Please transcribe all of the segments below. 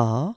are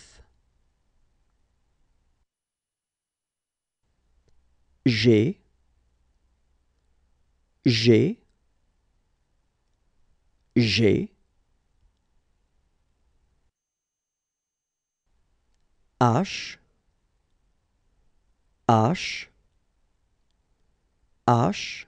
G, G, G. H, H, H.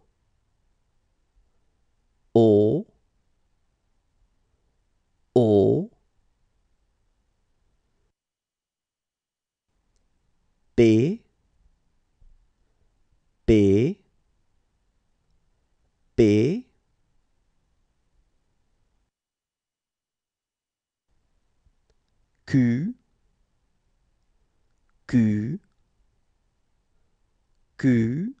B B B Q Q Q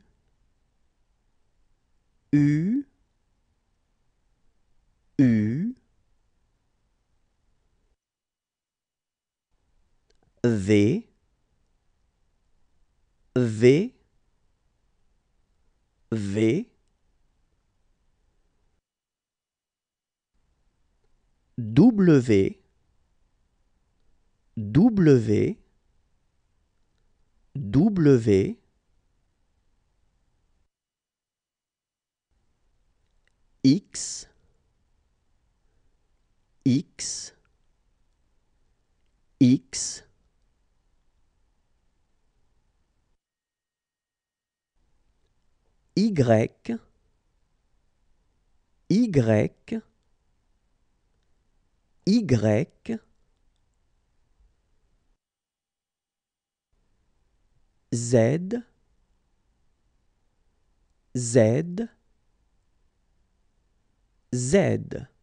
V V V W W W X X X Y, Y, Y, Z, Z, Z.